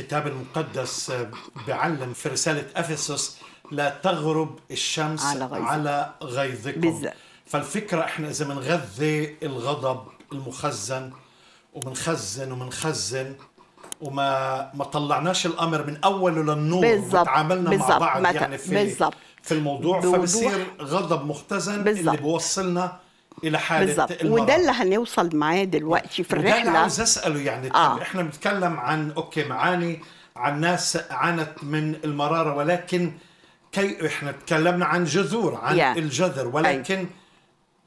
الكتاب المقدس آه، بعلم في رسالة أفسس لا تغرب الشمس على, غيظ. على غيظكم بالزبط. فالفكرة احنا إذا بنغذي الغضب المخزن وبنخزن وبنخزن وما ما طلعناش الامر من اوله للنور بالزبط. وتعاملنا بالزبط. مع بعض يعني في بالزبط. في الموضوع فبصير غضب مختزن بالزبط. اللي بوصلنا الى حاله بالظبط وده اللي هنوصل معاه دلوقتي في الرحله ده اللي عايز اساله يعني آه. احنا بنتكلم عن اوكي معاني عن ناس عانت من المراره ولكن كي احنا تكلمنا عن جذور عن yeah. الجذر أيوه. ولكن أي.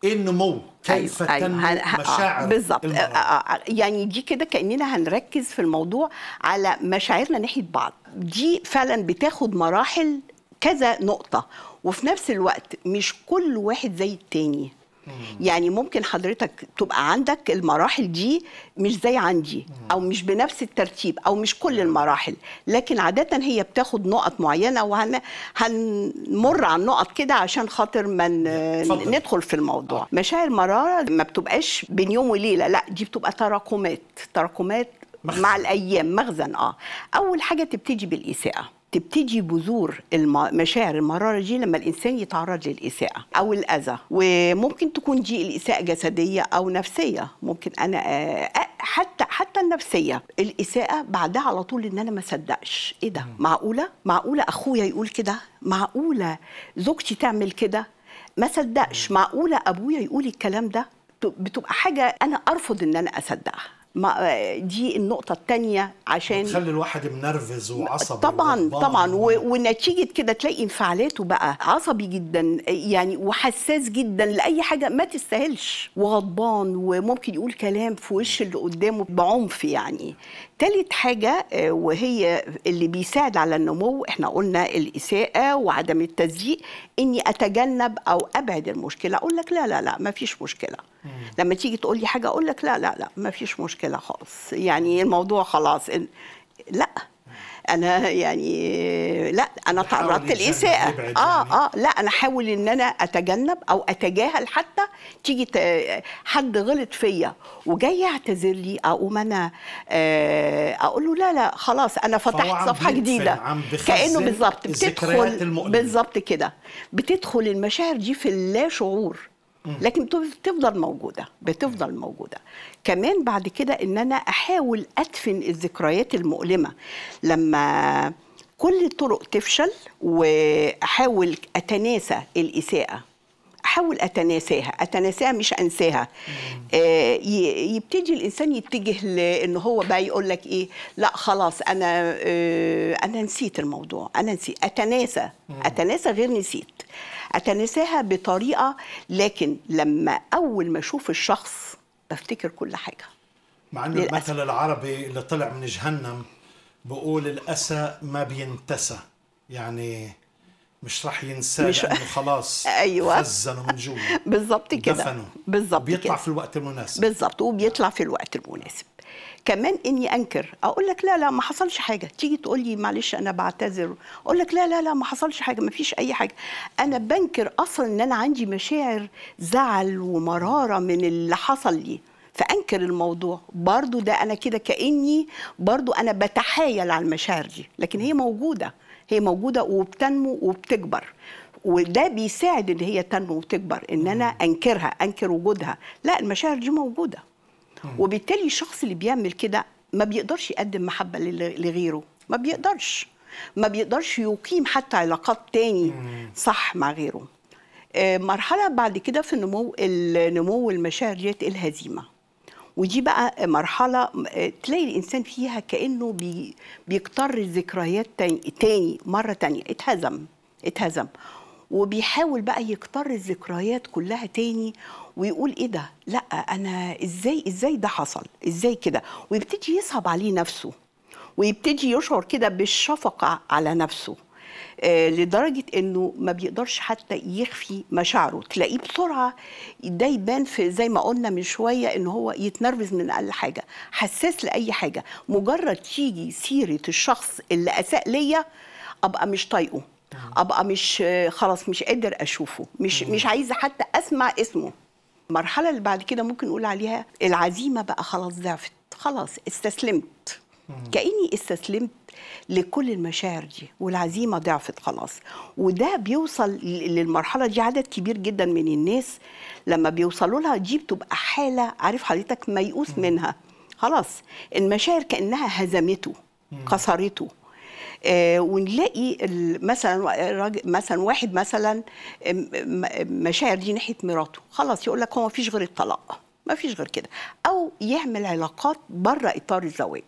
ايه النمو كيف أيوة. أيوه. تنمو آه، مشاعر بالظبط آه، آه، يعني دي كده كاننا هنركز في الموضوع على مشاعرنا ناحيه بعض دي فعلا بتاخد مراحل كذا نقطه وفي نفس الوقت مش كل واحد زي التاني يعني ممكن حضرتك تبقى عندك المراحل دي مش زي عندي او مش بنفس الترتيب او مش كل المراحل لكن عاده هي بتاخد نقط معينه وهنمر على النقط كده عشان خاطر ما ندخل في الموضوع آه. مشاعر مراره ما بتبقاش بين يوم وليله لا دي بتبقى تراكمات تراكمات مع الايام مخزن اه اول حاجه تبتدي بالاساءه تبتدي بذور مشاعر المرارة دي لما الإنسان يتعرض للإساءة أو الأذى وممكن تكون دي الإساءة جسدية أو نفسية ممكن أنا آه، آه، حتى حتى النفسية الإساءة بعدها على طول إن أنا ما صدقش إيه ده معقولة معقولة أخويا يقول كده معقولة زوجتي تعمل كده ما صدقش معقولة أبويا يقول الكلام ده بتبقى حاجة أنا أرفض إن أنا أصدقها ما دي النقطه الثانيه عشان تخلي الواحد منرفز وعصبي طبعا طبعا ونتيجه كده تلاقي انفعالاته بقى عصبي جدا يعني وحساس جدا لاي حاجه ما تستاهلش وغضبان وممكن يقول كلام في وش اللي قدامه بعنف يعني تالت حاجه آه، وهي اللي بيساعد على النمو احنا قلنا الاساءه وعدم التصديق اني اتجنب او ابعد المشكله اقول لك لا لا لا ما فيش مشكله لما تيجي تقول لي حاجه اقول لك لا لا لا ما فيش مشكله كده خالص يعني الموضوع خلاص لا انا يعني لا انا تعرضت لاساءه يعني. اه اه لا انا احاول ان انا اتجنب او اتجاهل حتى تيجي حد غلط فيا وجاي يعتذر لي اقوم انا آه اقول له لا لا خلاص انا فتحت صفحه جديده كانه بالظبط بتدخل بالظبط كده بتدخل المشاعر دي في اللا شعور لكن بتفضل موجوده بتفضل موجوده كمان بعد كده ان انا احاول ادفن الذكريات المؤلمه لما كل الطرق تفشل واحاول اتناسى الاساءه احاول اتناساها اتناساها مش انساها آه، يبتدي الانسان يتجه لان هو بقى يقول لك ايه لا خلاص انا آه، انا نسيت الموضوع انا نسيت اتناسى اتناسى غير نسيت اتناساها بطريقه لكن لما اول ما اشوف الشخص بفتكر كل حاجه مع ان المثل العربي اللي طلع من جهنم بقول الاسى ما بينتسى يعني مش راح ينساه مش... لانه خلاص ايوه خزنه من جوا بالظبط كده بالظبط بيطلع في الوقت المناسب بالظبط وبيطلع في الوقت المناسب كمان اني انكر اقول لك لا لا ما حصلش حاجه تيجي تقول لي معلش انا بعتذر اقول لك لا لا لا ما حصلش حاجه ما فيش اي حاجه انا بنكر اصلا ان انا عندي مشاعر زعل ومراره من اللي حصل لي فانكر الموضوع برضو ده انا كده كاني برضو انا بتحايل على المشاعر دي لكن هي موجوده هي موجوده وبتنمو وبتكبر وده بيساعد ان هي تنمو وتكبر ان انا انكرها انكر وجودها لا المشاعر دي موجوده وبالتالي الشخص اللي بيعمل كده ما بيقدرش يقدم محبه لغيره ما بيقدرش ما بيقدرش يقيم حتى علاقات تاني صح مع غيره آه، مرحله بعد كده في النمو النمو المشاعر ديت الهزيمه ودي بقى مرحله آه، تلاقي الانسان فيها كانه بي بيكتر الذكريات تاني مره تانيه اتهزم اتهزم وبيحاول بقى يكتر الذكريات كلها تاني ويقول ايه ده لا انا ازاي ازاي ده حصل ازاي كده ويبتدي يصعب عليه نفسه ويبتدي يشعر كده بالشفقه على نفسه آه، لدرجه انه ما بيقدرش حتى يخفي مشاعره تلاقيه بسرعه ده يبان في زي ما قلنا من شويه ان هو يتنرفز من اقل حاجه حساس لاي حاجه مجرد تيجي سيره الشخص اللي اساء ليا ابقى مش طايقه ابقى مش آه، خلاص مش قادر اشوفه مش مش عايزه حتى اسمع اسمه المرحله اللي بعد كده ممكن نقول عليها العزيمه بقى خلاص ضعفت خلاص استسلمت كاني استسلمت لكل المشاعر دي والعزيمه ضعفت خلاص وده بيوصل للمرحله دي عدد كبير جدا من الناس لما بيوصلوا لها دي بتبقى حاله عارف حضرتك ميؤوس منها خلاص المشاعر كانها هزمته كسرته آه ونلاقي مثلا مثلا واحد مثلا مشاعر دي ناحيه مراته خلاص يقول لك هو ما فيش غير الطلاق ما فيش غير كده او يعمل علاقات بره اطار الزواج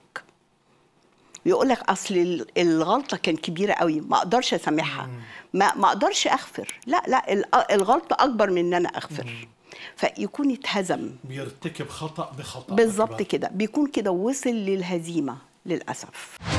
يقول لك اصل الغلطه كان كبيره قوي ما اقدرش اسامحها ما ما اقدرش اغفر لا لا الغلطه اكبر من ان انا اغفر فيكون اتهزم بيرتكب خطا بخطا بالظبط كده بيكون كده وصل للهزيمه للاسف